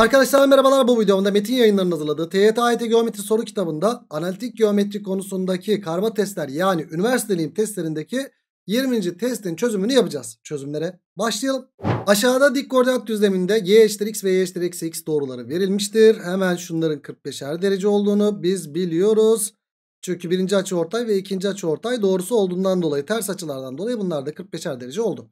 Arkadaşlar merhabalar bu videomda Metin yayınlarının hazırladığı TYT AYT Geometri soru kitabında analitik geometri konusundaki karma testler yani üniversiteliğim testlerindeki 20. testin çözümünü yapacağız. Çözümlere başlayalım. Aşağıda dik koordinat düzleminde y eşittir x ve y eşittir x x doğruları verilmiştir. Hemen şunların 45'er derece olduğunu biz biliyoruz. Çünkü birinci açıortay ve ikinci açıortay doğrusu olduğundan dolayı ters açılardan dolayı bunlar da 45'er derece oldu.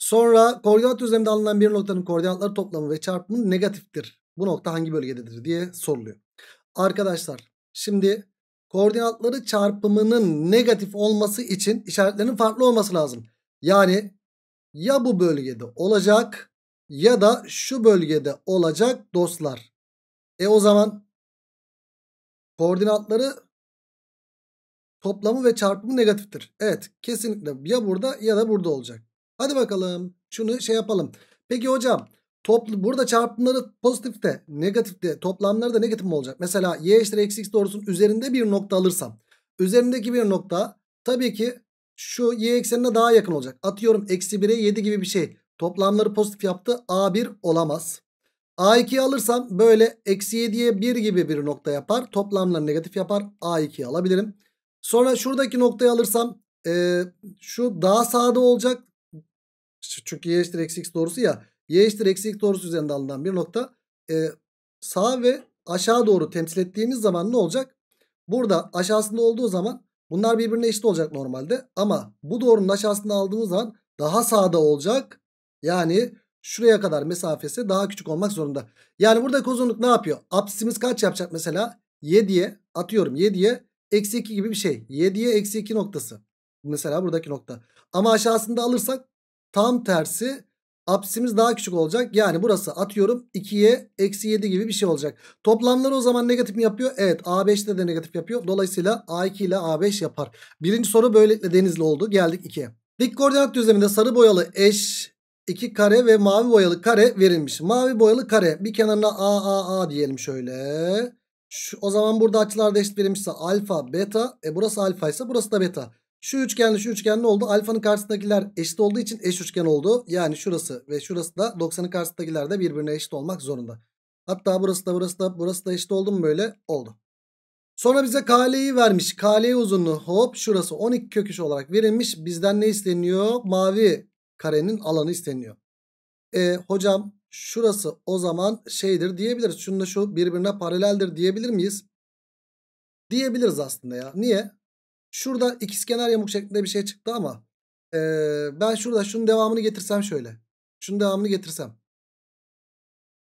Sonra koordinat düzleminde alınan bir noktanın koordinatları toplamı ve çarpımı negatiftir. Bu nokta hangi bölgededir diye soruluyor. Arkadaşlar şimdi koordinatları çarpımının negatif olması için işaretlerinin farklı olması lazım. Yani ya bu bölgede olacak ya da şu bölgede olacak dostlar. E o zaman koordinatları toplamı ve çarpımı negatiftir. Evet kesinlikle ya burada ya da burada olacak. Hadi bakalım şunu şey yapalım. Peki hocam toplu, burada çarpımları pozitifte negatifte toplamları da negatif mi olacak? Mesela y eşittir eksi x doğrusunun üzerinde bir nokta alırsam. Üzerindeki bir nokta tabii ki şu y eksenine daha yakın olacak. Atıyorum eksi 1'e 7 gibi bir şey. Toplamları pozitif yaptı. A1 olamaz. A2'yi alırsam böyle eksi 7'ye 1 gibi bir nokta yapar. Toplamları negatif yapar. A2'yi alabilirim. Sonra şuradaki noktayı alırsam e, şu daha sağda olacak. Çünkü y eşittir eksi x doğrusu ya. Y eşittir eksi x doğrusu üzerinde alınan bir nokta. E, sağa ve aşağı doğru temsil ettiğimiz zaman ne olacak? Burada aşağısında olduğu zaman bunlar birbirine eşit olacak normalde. Ama bu doğrunun aşağısında aldığımız zaman daha sağda olacak. Yani şuraya kadar mesafesi daha küçük olmak zorunda. Yani buradaki uzunluk ne yapıyor? Apsisimiz kaç yapacak mesela? 7'ye atıyorum 7'ye eksi 2 gibi bir şey. 7'ye eksi 2 noktası. Mesela buradaki nokta. Ama aşağısında alırsak Tam tersi apsimiz daha küçük olacak. Yani burası atıyorum 2'ye eksi 7 gibi bir şey olacak. Toplamları o zaman negatif mi yapıyor? Evet A5'te de negatif yapıyor. Dolayısıyla A2 ile A5 yapar. Birinci soru böylelikle denizli oldu. Geldik 2'ye. Dik koordinat düzleminde sarı boyalı eş 2 kare ve mavi boyalı kare verilmiş. Mavi boyalı kare bir kenarına A A A diyelim şöyle. Şu, o zaman burada açılar da eşit verilmişse alfa beta. E burası alfa ise burası da beta. Şu üçgenle şu üçgen oldu? Alfanın karşısındakiler eşit olduğu için eş üçgen oldu. Yani şurası ve şurası da 90'ın karşısındakiler de birbirine eşit olmak zorunda. Hatta burası da burası da burası da eşit oldu mu böyle? Oldu. Sonra bize KL'yi vermiş. KL uzunluğu hop şurası 12 3 olarak verilmiş. Bizden ne isteniyor? Mavi karenin alanı isteniyor. E, hocam şurası o zaman şeydir diyebiliriz. da şu birbirine paraleldir diyebilir miyiz? Diyebiliriz aslında ya. Niye? Şurada ikizkenar yamuk şeklinde bir şey çıktı ama e, ben şurada şunun devamını getirsem şöyle. Şunun devamını getirsem.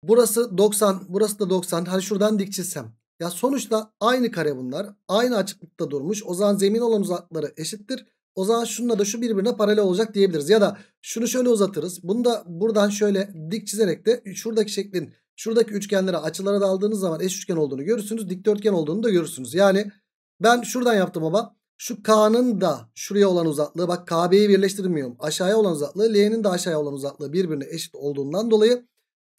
Burası 90, burası da 90. Hani şuradan dik çizsem. Ya sonuçta aynı kare bunlar. Aynı açıklıkta durmuş. O zaman zemin olan uzakları eşittir. O zaman şununla da şu birbirine paralel olacak diyebiliriz. Ya da şunu şöyle uzatırız. Bunu da buradan şöyle dik çizerek de şuradaki şeklin şuradaki üçgenlere açılara da aldığınız zaman eş üçgen olduğunu görürsünüz. Dikdörtgen olduğunu da görürsünüz. Yani ben şuradan yaptım ama şu K'nın da şuraya olan uzaklığı bak KB'yi birleştirmiyorum. Aşağıya olan uzaklığı L'nin de aşağıya olan uzaklığı birbirine eşit olduğundan dolayı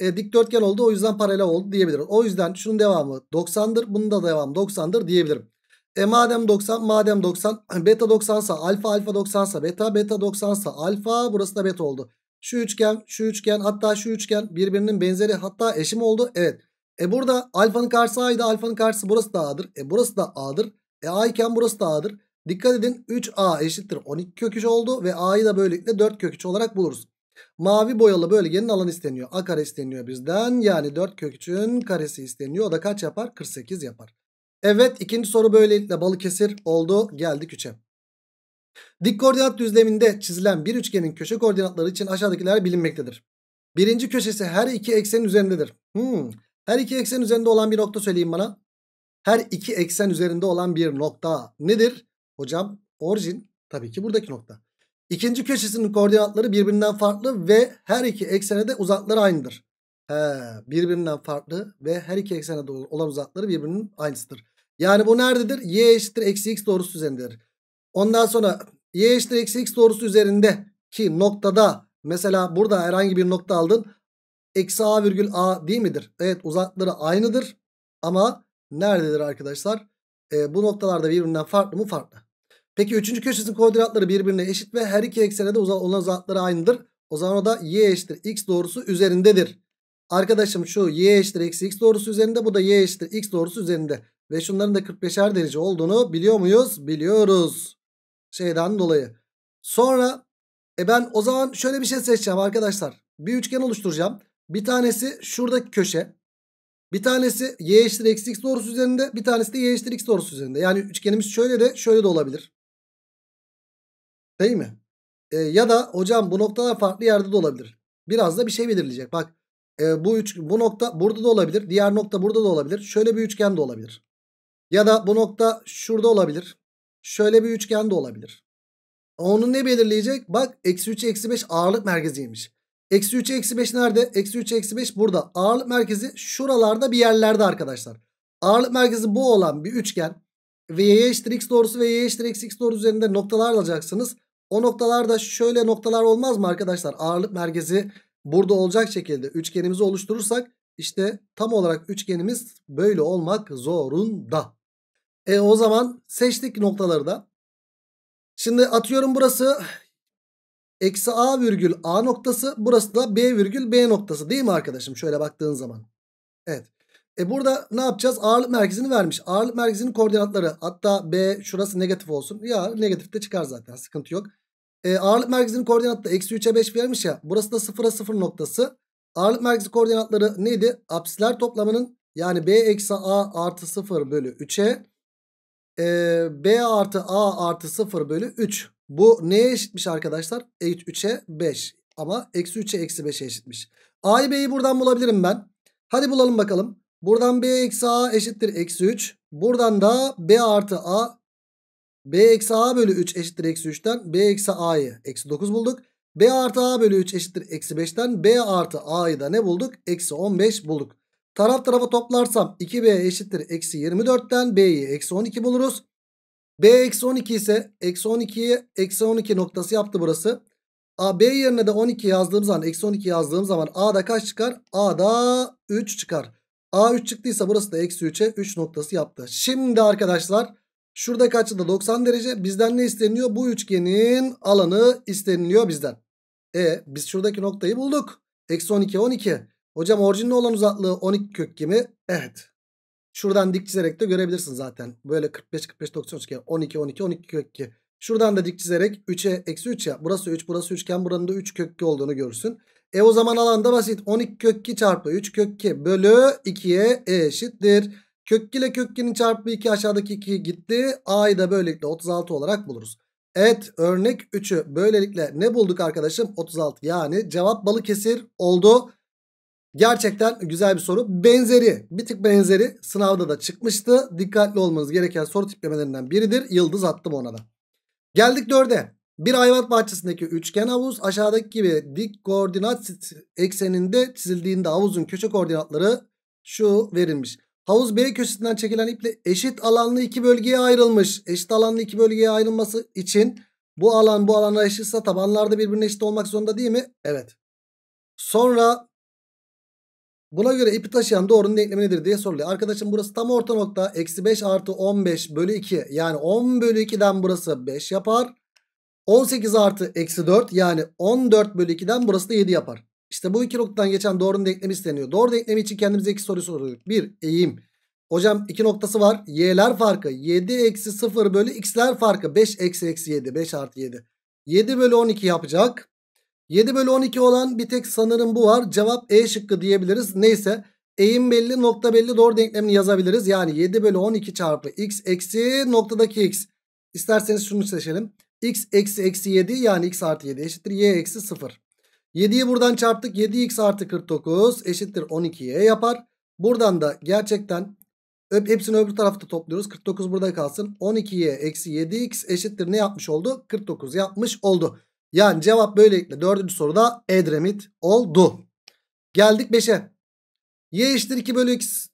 e, dikdörtgen oldu. O yüzden paralel oldu diyebilirim. O yüzden şunun devamı 90'dır. Bunun da devamı 90'dır diyebilirim. E madem 90 madem 90 beta 90 sa alfa alfa 90 sa beta beta 90 sa alfa burası da beta oldu. Şu üçgen şu üçgen hatta şu üçgen birbirinin benzeri hatta eşim oldu. Evet. E burada alfanın karşısı A'ydı alfanın karşısı burası da A'dır. E burası da A'dır. E A iken burası da A'dır. Dikkat edin 3A eşittir 12 kök 3 oldu ve A'yı da böylelikle 4 kök 3 olarak buluruz. Mavi boyalı bölgenin alanı isteniyor. A kare isteniyor bizden. Yani 4 kök 3'ün karesi isteniyor. O da kaç yapar? 48 yapar. Evet ikinci soru böylelikle Balıkesir oldu. Geldik 3'e. Dik koordinat düzleminde çizilen bir üçgenin köşe koordinatları için aşağıdakiler bilinmektedir. Birinci köşesi her iki eksenin üzerindedir. Hmm. Her iki eksen üzerinde olan bir nokta söyleyin bana her iki eksen üzerinde olan bir nokta nedir? Hocam orijin tabii ki buradaki nokta. İkinci köşesinin koordinatları birbirinden farklı ve her iki eksene de uzakları aynıdır. He, birbirinden farklı ve her iki eksene de olan uzakları birbirinin aynısıdır. Yani bu nerededir? Y eşittir eksi x doğrusu üzerindedir. Ondan sonra y eşittir eksi x doğrusu üzerindeki noktada mesela burada herhangi bir nokta aldın. Eksi a virgül a değil midir? Evet uzakları aynıdır ama nerededir arkadaşlar? E, bu noktalarda birbirinden farklı mı? Farklı. Peki üçüncü köşesinin koordinatları birbirine eşit ve her iki eksene de uza olan uzaklıkları aynıdır. O zaman o da y eşittir x doğrusu üzerindedir. Arkadaşım şu y eşittir eksi x doğrusu üzerinde bu da y eşittir x doğrusu üzerinde. Ve şunların da 45'er derece olduğunu biliyor muyuz? Biliyoruz. Şeyden dolayı. Sonra e ben o zaman şöyle bir şey seçeceğim arkadaşlar. Bir üçgen oluşturacağım. Bir tanesi şuradaki köşe. Bir tanesi y eşittir eksi x doğrusu üzerinde. Bir tanesi de y eşittir x doğrusu üzerinde. Yani üçgenimiz şöyle de şöyle de olabilir. Değil mi? E, ya da hocam bu noktalar farklı yerde de olabilir. Biraz da bir şey belirleyecek. Bak e, bu üç, bu nokta burada da olabilir. Diğer nokta burada da olabilir. Şöyle bir üçgen de olabilir. Ya da bu nokta şurada olabilir. Şöyle bir üçgen de olabilir. Onu ne belirleyecek? Bak eksi 3 eksi 5 ağırlık merkeziymiş. Eksi 3 eksi 5 nerede? Eksi 3 eksi 5 burada. Ağırlık merkezi şuralarda bir yerlerde arkadaşlar. Ağırlık merkezi bu olan bir üçgen. Ve eşittir x doğrusu ve y eşittir x doğrusu üzerinde noktalar alacaksınız. O noktalarda şöyle noktalar olmaz mı arkadaşlar? Ağırlık merkezi burada olacak şekilde üçgenimizi oluşturursak işte tam olarak üçgenimiz böyle olmak zorunda. E o zaman seçtik noktaları da. Şimdi atıyorum burası Eksi A virgül A noktası. Burası da B virgül B noktası değil mi arkadaşım? Şöyle baktığın zaman. Evet. E burada ne yapacağız? Ağırlık merkezini vermiş. Ağırlık merkezinin koordinatları. Hatta B şurası negatif olsun. Ya negatif de çıkar zaten. Sıkıntı yok. E, ağırlık merkezinin koordinatı da eksi 3'e 5 vermiş ya. Burası da 0'a 0 noktası. Ağırlık merkezi koordinatları neydi? Apsiler toplamının yani B eksi A artı 0 bölü 3'e e, B artı A artı 0 bölü 3. Bu neye eşitmiş arkadaşlar? 3'e 5 ama eksi 3'e eksi 5'e eşitmiş. A'yı B'yi buradan bulabilirim ben. Hadi bulalım bakalım. Buradan B eksi A eşittir eksi 3. Buradan da B artı A. B eksi A bölü 3 eşittir eksi 3'ten. B eksi A'yı eksi 9 bulduk. B artı A bölü 3 eşittir eksi 5'ten. B artı A'yı da ne bulduk? Eksi 15 bulduk. Taraf tarafa toplarsam 2B eşittir eksi 24'ten. B'yi eksi 12 buluruz. B eksi 12 ise eksi 12'ye eksi 12 noktası yaptı burası. A B yerine de 12 yazdığım zaman eksi 12 yazdığım zaman A'da kaç çıkar? A'da 3 çıkar. A 3 çıktıysa burası da eksi 3'e 3 noktası yaptı. Şimdi arkadaşlar şurada kaçtı da 90 derece. Bizden ne isteniyor? Bu üçgenin alanı isteniliyor bizden. E biz şuradaki noktayı bulduk. Eksi 12 12. Hocam orijinli olan uzaklığı 12 kök gibi. Evet. Şuradan dik çizerek de görebilirsin zaten. Böyle 45 45 90 üçgen 12 12 12 kökki. Şuradan da dik çizerek 3'e eksi 3 ya. Burası 3 burası üçgen buranın da 3 kökki olduğunu görürsün. E o zaman alanda basit 12 kökki çarpı 3 kökki bölü 2'ye eşittir. Kök ile kök 2'nin çarpı 2 aşağıdaki 2 gitti. A'yı da böylelikle 36 olarak buluruz. Evet örnek 3'ü böylelikle ne bulduk arkadaşım? 36 yani cevap balı kesir oldu. Gerçekten güzel bir soru. Benzeri, bir tık benzeri sınavda da çıkmıştı. Dikkatli olmanız gereken soru tiplemelerinden biridir. Yıldız attım ona da. Geldik dörde. Bir hayvan bahçesindeki üçgen havuz aşağıdaki gibi dik koordinat ekseninde çizildiğinde havuzun köşe koordinatları şu verilmiş. Havuz B köşesinden çekilen iple eşit alanlı iki bölgeye ayrılmış. Eşit alanlı iki bölgeye ayrılması için bu alan bu alana eşitse tabanlarda birbirine eşit olmak zorunda değil mi? Evet. Sonra Buna göre ipi taşıyan doğrunun denklemi nedir diye soruluyor. Arkadaşım burası tam orta nokta. Eksi 5 artı 15 bölü 2. Yani 10 bölü 2'den burası 5 yapar. 18 artı eksi 4 yani 14 bölü 2'den burası da 7 yapar. İşte bu iki noktadan geçen doğrunun denklemi isteniyor. Doğru denklemi için kendimize iki soru soruyoruz. Bir eğim. Hocam iki noktası var. Y'ler farkı 7 eksi 0 bölü x'ler farkı 5 eksi eksi 7 5 artı 7. 7 bölü 12 yapacak. 7 bölü 12 olan bir tek sanırım bu var. Cevap E şıkkı diyebiliriz. Neyse eğim belli nokta belli doğru denklemini yazabiliriz. Yani 7 bölü 12 çarpı x eksi noktadaki x. İsterseniz şunu seçelim. x eksi eksi 7 yani x artı 7 eşittir y eksi 0. 7'yi buradan çarptık. 7x artı 49 eşittir 12 y yapar. Buradan da gerçekten öp, hepsini öbür tarafta topluyoruz. 49 burada kalsın. 12 y eksi 7x eşittir ne yapmış oldu? 49 yapmış oldu. Yani cevap böylelikle dördüncü soruda Edremit oldu. Geldik 5'e. Y eşittir 2 bölü x.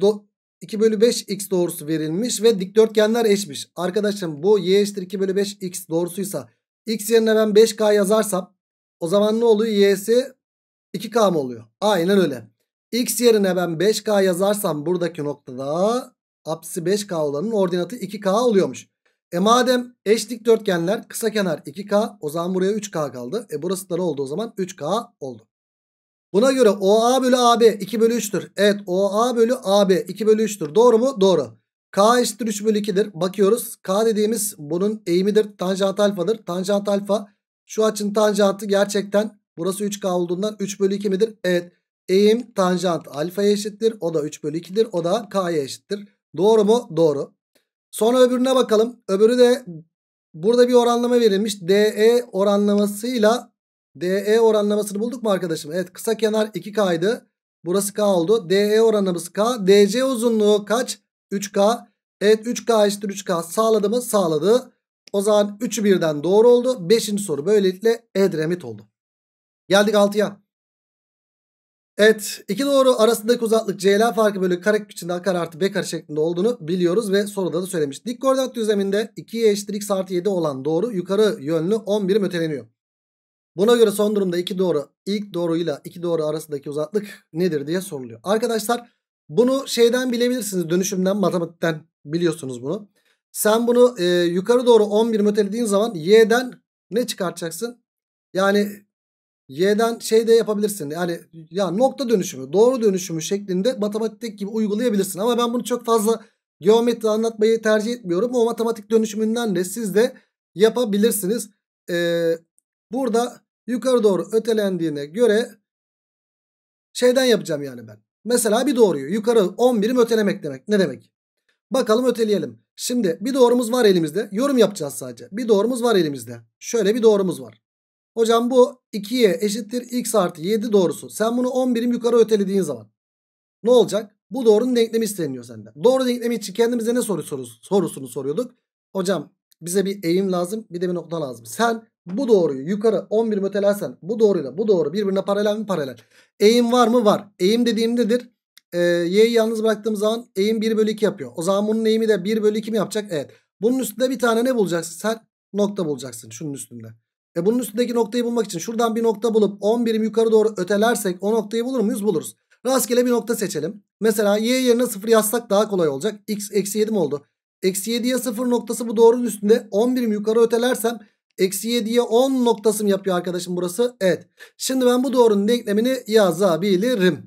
Do 2 bölü 5 x doğrusu verilmiş ve dikdörtgenler eşmiş. Arkadaşım bu y eşittir 2 bölü 5 x doğrusuysa x yerine ben 5k yazarsam o zaman ne oluyor? y'si 2k mı oluyor? Aynen öyle. x yerine ben 5k yazarsam buradaki noktada apsi 5k olanın ordinatı 2k oluyormuş. E madem eş dikdörtgenler kısa kenar 2K o zaman buraya 3K kaldı. E burası da ne oldu o zaman? 3K oldu. Buna göre OA bölü AB 2 bölü 3'tür. Evet OA bölü AB 2 bölü 3'tür. Doğru mu? Doğru. K eşittir 3 bölü 2'dir. Bakıyoruz. K dediğimiz bunun eğimidir. Tanjant alfadır. Tanjant alfa şu açın tanjantı gerçekten burası 3K olduğundan 3 bölü 2 midir? Evet. Eğim tanjant alfa eşittir. O da 3 bölü 2'dir. O da K'ya eşittir. Doğru mu? Doğru. Sonra öbürüne bakalım. Öbürü de burada bir oranlama verilmiş. DE oranlamasıyla DE oranlamasını bulduk mu arkadaşım? Evet kısa kenar 2 k idi. Burası K oldu. DE oranlaması K. DC uzunluğu kaç? 3K. Evet 3K eşittir 3K. Sağladı mı? Sağladı. O zaman 3'ü birden doğru oldu. 5. soru böylelikle Edremit oldu. Geldik 6'ya. Evet iki doğru arasındaki uzaklık CL farkı bölü kare içinde A kare artı B kare şeklinde olduğunu biliyoruz ve soruda da söylemiş. Dik koordinat düzleminde 2'ye eşittir x artı 7 olan doğru yukarı yönlü 10 birim öteleniyor. Buna göre son durumda iki doğru ilk doğruyla iki doğru arasındaki uzaklık nedir diye soruluyor. Arkadaşlar bunu şeyden bilebilirsiniz dönüşümden matematikten biliyorsunuz bunu. Sen bunu e, yukarı doğru 10 birim ötelediğin zaman y'den ne çıkartacaksın? Yani Y'den şey de yapabilirsin. Yani ya nokta dönüşümü, doğru dönüşümü şeklinde matematik gibi uygulayabilirsin. Ama ben bunu çok fazla geometri anlatmayı tercih etmiyorum. O matematik dönüşümünden de siz de yapabilirsiniz. Ee, burada yukarı doğru ötelendiğine göre şeyden yapacağım yani ben. Mesela bir doğruyu yukarı 10 ötelemek demek. Ne demek? Bakalım öteleyelim. Şimdi bir doğrumuz var elimizde. Yorum yapacağız sadece. Bir doğrumuz var elimizde. Şöyle bir doğrumuz var. Hocam bu 2 eşittir x artı 7 doğrusu. Sen bunu 10 birim yukarı ötelediğin zaman ne olacak? Bu doğrunun denklemi isteniyor senden. Doğru denklemi için kendimize ne soru, soru, sorusunu soruyorduk? Hocam bize bir eğim lazım bir de bir nokta lazım. Sen bu doğruyu yukarı 10 birim ötelersen bu doğruyla bu doğru birbirine paralel mi paralel? Eğim var mı? Var. Eğim dediğim nedir? Ee, y'yi yalnız bıraktığım zaman eğim 1 bölü 2 yapıyor. O zaman bunun eğimi de 1 bölü 2 mi yapacak? Evet. Bunun üstünde bir tane ne bulacaksın? Sen nokta bulacaksın şunun üstünde. E bunun üstündeki noktayı bulmak için şuradan bir nokta bulup 10 birim yukarı doğru ötelersek o noktayı bulur muyuz? Buluruz. Rastgele bir nokta seçelim. Mesela y yerine 0 yazsak daha kolay olacak. x eksi 7 mi oldu? Eksi 7'ye 0 noktası bu doğrunun üstünde 10 birim yukarı ötelersem eksi 7'ye 10 noktası mı yapıyor arkadaşım burası? Evet. Şimdi ben bu doğrunun denklemini yazabilirim.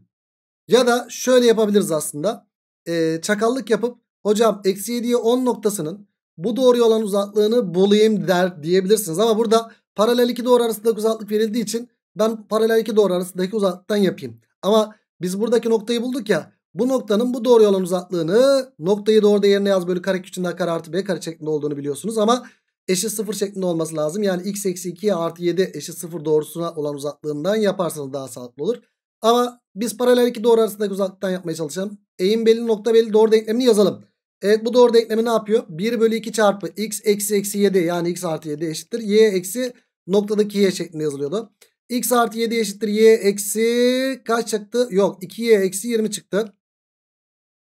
Ya da şöyle yapabiliriz aslında. Ee, çakallık yapıp hocam eksi 7'ye 10 noktasının bu doğruya olan uzaklığını bulayım der diyebilirsiniz. Ama burada Paralel iki doğru arasındaki uzaklık verildiği için ben paralel iki doğru arasındaki uzaklıktan yapayım. Ama biz buradaki noktayı bulduk ya. Bu noktanın bu doğru yolun uzaklığını noktayı doğruda yerine yaz böyle kare küçüğünden kare artı b kare şeklinde olduğunu biliyorsunuz. Ama eşit sıfır şeklinde olması lazım. Yani x eksi 2 artı 7 eşit sıfır doğrusuna olan uzaklığından yaparsanız daha sağlıklı olur. Ama biz paralel iki doğru arasındaki uzaklıktan yapmaya çalışalım. Eğim belli nokta belli doğru denklemini yazalım. Evet bu doğru denklemi ne yapıyor? 1 bölü 2 çarpı x eksi eksi 7 yani x artı 7 eşittir. y eksi Noktada noktadaki y şeklinde yazılıyordu. X artı 7 eşittir y eksi kaç çıktı? Yok 2y eksi 20 çıktı.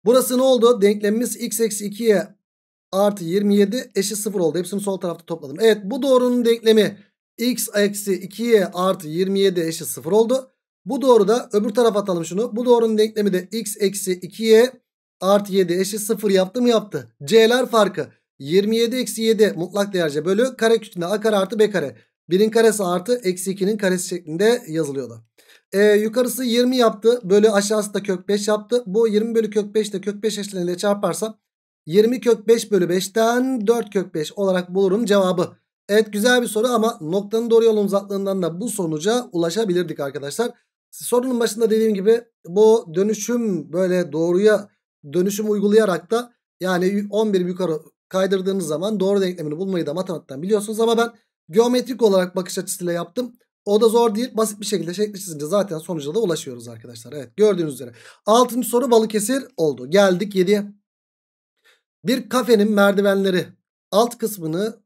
Burası ne oldu? Denklemimiz x eksi 2y artı 27 eşit 0 oldu. Hepsini sol tarafta topladım. Evet bu doğrunun denklemi x eksi 2y artı 27 eşit 0 oldu. Bu doğru da öbür tarafa atalım şunu. Bu doğrunun denklemi de x eksi 2y artı 7 eşit 0 yaptı mı yaptı. C'ler farkı. 27 eksi 7 mutlak değerce bölü kare kütüne a kare artı b kare. 1'in karesi artı eksi 2'nin karesi şeklinde yazılıyordu. E, yukarısı 20 yaptı. Bölü aşağısı da kök 5 yaptı. Bu 20 bölü kök 5 ile kök 5 eşleniyle çarparsam 20 kök 5 bölü 5'ten 4 kök 5 olarak bulurum cevabı. Evet güzel bir soru ama noktanın doğru yolun uzaklığından da bu sonuca ulaşabilirdik arkadaşlar. Sorunun başında dediğim gibi bu dönüşüm böyle doğruya dönüşüm uygulayarak da yani 11 yukarı kaydırdığınız zaman doğru denklemini bulmayı da matematikten biliyorsunuz ama ben Geometrik olarak bakış açısıyla yaptım. O da zor değil. Basit bir şekilde şekli çizince zaten sonuca da ulaşıyoruz arkadaşlar. Evet gördüğünüz üzere. Altıncı soru Balıkesir oldu. Geldik 7'ye. Bir kafenin merdivenleri alt kısmını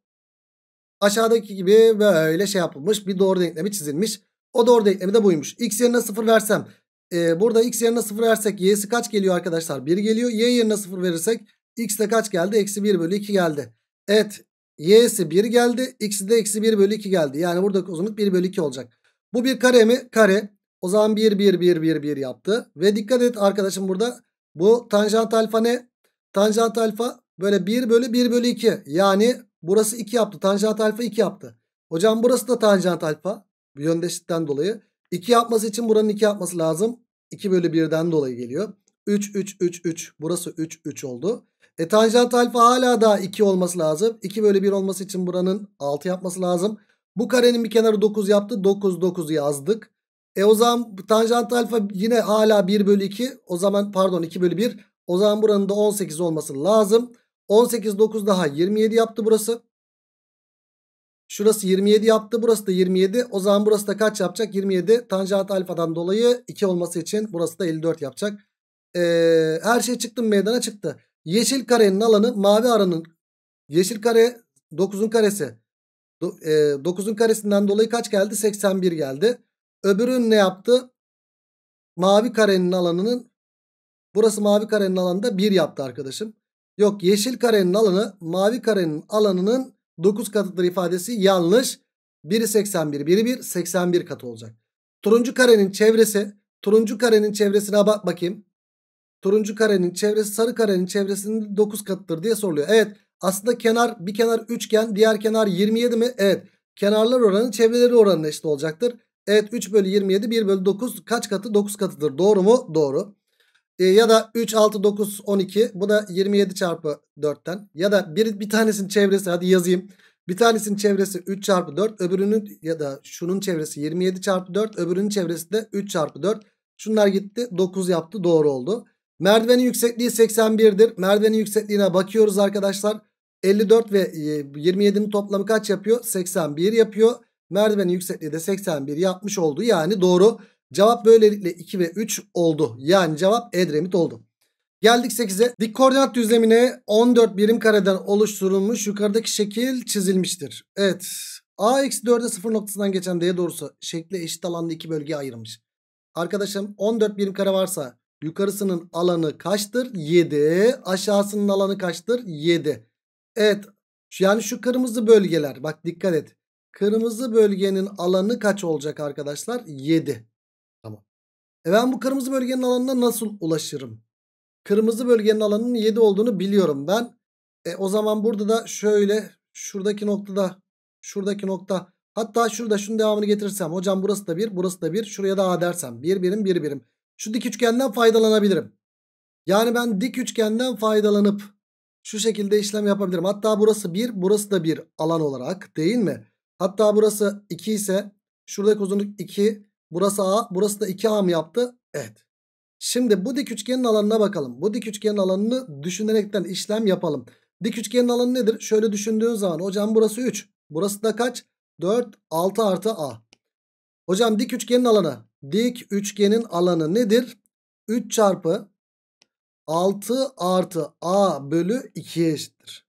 aşağıdaki gibi böyle şey yapılmış. Bir doğru denklemi çizilmiş. O doğru denklemi de buymuş. X yerine 0 versem. E, burada x yerine 0 versek y'si kaç geliyor arkadaşlar? 1 geliyor. Y yerine 0 verirsek x de kaç geldi? Eksi 1 bölü 2 geldi. Evet y'si 1 geldi. X'i de eksi 1 bölü 2 geldi. Yani buradaki uzunluk 1 bölü 2 olacak. Bu bir kare mi? Kare. O zaman 1 1 1 1 1 yaptı. Ve dikkat et arkadaşım burada. Bu tanjant alfa ne? Tanjant alfa böyle 1 bölü 1 bölü 2. Yani burası 2 yaptı. Tanjant alfa 2 yaptı. Hocam burası da tanjant alfa. Bir yönde dolayı. 2 yapması için buranın 2 yapması lazım. 2 bölü 1'den dolayı geliyor. 3 3 3 3. Burası 3 3 oldu. E tanjant alfa hala da 2 olması lazım. 2 bölü 1 olması için buranın 6 yapması lazım. Bu karenin bir kenarı 9 yaptı. 9 9 yazdık. E o zaman tanjant alfa yine hala 1 bölü 2. O zaman pardon 2 bölü 1. O zaman buranın da 18 olması lazım. 18 9 daha 27 yaptı burası. Şurası 27 yaptı. Burası da 27. O zaman burası da kaç yapacak? 27. Tanjant alfadan dolayı 2 olması için burası da 54 yapacak. Ee, her şey çıktı mı meydana çıktı. Yeşil karenin alanı mavi aranın yeşil kare 9'un karesi. 9'un e, karesinden dolayı kaç geldi? 81 geldi. Öbürün ne yaptı? Mavi karenin alanının burası mavi karenin alanında 1 yaptı arkadaşım. Yok yeşil karenin alanı mavi karenin alanının 9 katıdır ifadesi yanlış. Biri 81 biri 1 81 katı olacak. Turuncu karenin çevresi turuncu karenin çevresine bak bakayım. Turuncu karenin çevresi sarı karenin çevresinin 9 katıdır diye soruluyor. Evet aslında kenar bir kenar üçgen diğer kenar 27 mi? Evet kenarlar oranı çevreleri oranına eşit olacaktır. Evet 3 bölü 27 1 bölü 9 kaç katı 9 katıdır doğru mu? Doğru. E, ya da 3 6 9 12 bu da 27 çarpı 4'ten ya da bir, bir tanesinin çevresi hadi yazayım. Bir tanesinin çevresi 3 çarpı 4 öbürünün ya da şunun çevresi 27 çarpı 4 öbürünün çevresi de 3 çarpı 4. Şunlar gitti 9 yaptı doğru oldu. Merdivenin yüksekliği 81'dir. Merdivenin yüksekliğine bakıyoruz arkadaşlar. 54 ve 27'nin e, toplamı kaç yapıyor? 81 yapıyor. Merdivenin yüksekliği de 81 yapmış oldu. Yani doğru. Cevap böylelikle 2 ve 3 oldu. Yani cevap Edremit oldu. Geldik 8'e. Dik koordinat düzlemine 14 birim kareden oluşturulmuş yukarıdaki şekil çizilmiştir. Evet. A eksi 4'e 0 noktasından geçen D'ye doğrusu şekli eşit alanda 2 bölgeye ayırmış. Arkadaşım 14 birim kare varsa Yukarısının alanı kaçtır? 7. Aşağısının alanı kaçtır? 7. Evet. Yani şu kırmızı bölgeler. Bak dikkat et. Kırmızı bölgenin alanı kaç olacak arkadaşlar? 7. Tamam. E ben bu kırmızı bölgenin alanına nasıl ulaşırım? Kırmızı bölgenin alanının 7 olduğunu biliyorum ben. E o zaman burada da şöyle şuradaki noktada şuradaki nokta hatta şurada şunun devamını getirirsem hocam burası da 1 burası da 1 şuraya da A dersem 1 bir birim 1 bir birim. Şu dik üçgenden faydalanabilirim. Yani ben dik üçgenden faydalanıp şu şekilde işlem yapabilirim. Hatta burası 1 burası da 1 alan olarak değil mi? Hatta burası 2 ise şuradaki uzunluk 2 burası A burası da 2A mı yaptı? Evet. Şimdi bu dik üçgenin alanına bakalım. Bu dik üçgenin alanını düşünerekten işlem yapalım. Dik üçgenin alanı nedir? Şöyle düşündüğün zaman hocam burası 3. Burası da kaç? 4, 6 artı A. Hocam dik üçgenin alanı. Dik üçgenin alanı nedir? 3 çarpı 6 artı a bölü 2'ye eşittir.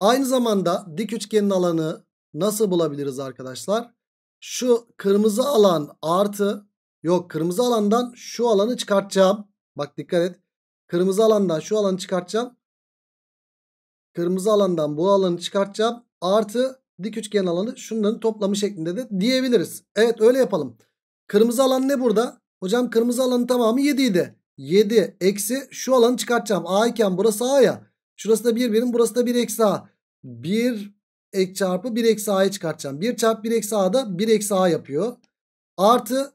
Aynı zamanda dik üçgenin alanı nasıl bulabiliriz arkadaşlar? Şu kırmızı alan artı yok kırmızı alandan şu alanı çıkartacağım. Bak dikkat et. Kırmızı alandan şu alanı çıkartacağım. Kırmızı alandan bu alanı çıkartacağım. Artı dik üçgen alanı şunların toplamı şeklinde de diyebiliriz. Evet öyle yapalım. Kırmızı alan ne burada? Hocam kırmızı alanın tamamı 7 idi. 7 eksi şu alanı çıkartacağım. A iken burası A ya. Şurası da 1 birim burası da 1 eksi A. 1 ek çarpı 1 eksi A'yı çıkartacağım. 1 çarpı 1 eksi A da 1 eksi A yapıyor. Artı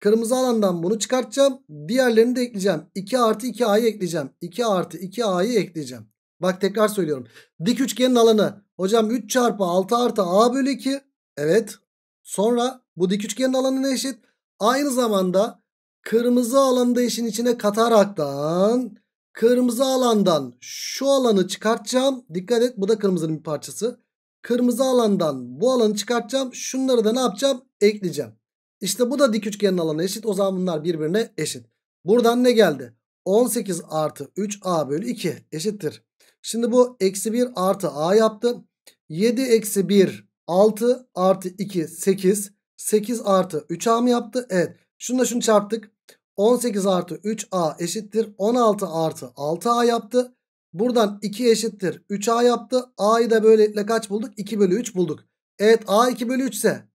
kırmızı alandan bunu çıkartacağım. Diğerlerini de ekleyeceğim. 2 artı 2A'yı ekleyeceğim. 2 artı 2A'yı ekleyeceğim. Bak tekrar söylüyorum. Dik üçgenin alanı. Hocam 3 çarpı 6 artı a bölü 2. Evet. Sonra bu dik üçgenin alanı ne eşit. Aynı zamanda kırmızı alanda işin içine kataraktan kırmızı alandan şu alanı çıkartacağım. Dikkat et bu da kırmızının bir parçası. Kırmızı alandan bu alanı çıkartacağım. Şunları da ne yapacağım? Ekleyeceğim. İşte bu da dik üçgenin alanı eşit. O zaman bunlar birbirine eşit. Buradan ne geldi? 18 artı 3a bölü 2 eşittir. Şimdi bu eksi 1 artı a yaptı. 7 eksi 1 6 artı 2 8. 8 artı 3a mı yaptı? Evet. Şunu da şunu çarptık. 18 artı 3a eşittir. 16 artı 6a yaptı. Buradan 2 eşittir 3a yaptı. a'yı da böylelikle kaç bulduk? 2 bölü 3 bulduk. Evet a 2 bölü 3 ise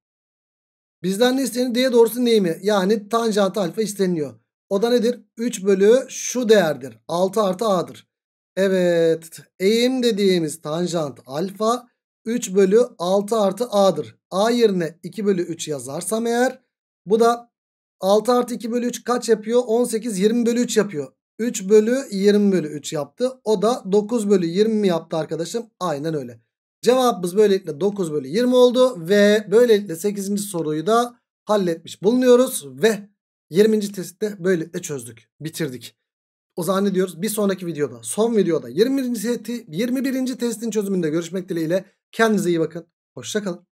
bizden ne isteniyor? D'ye doğrusu neyimi? Yani tanjant alfa isteniyor. O da nedir? 3 bölü şu değerdir. 6 artı a'dır. Evet eğim dediğimiz tanjant alfa 3 bölü 6 artı a'dır. A yerine 2 bölü 3 yazarsam eğer bu da 6 artı 2 bölü 3 kaç yapıyor? 18 20 bölü 3 yapıyor. 3 bölü 20 bölü 3 yaptı. O da 9 bölü 20 mi yaptı arkadaşım? Aynen öyle. Cevabımız böylelikle 9 bölü 20 oldu. Ve böylelikle 8. soruyu da halletmiş bulunuyoruz. Ve 20. testte böylelikle çözdük. Bitirdik. O zannediyoruz. Bir sonraki videoda, son videoda 21. Seti, 21. testin çözümünde görüşmek dileğiyle. Kendinize iyi bakın. Hoşçakalın.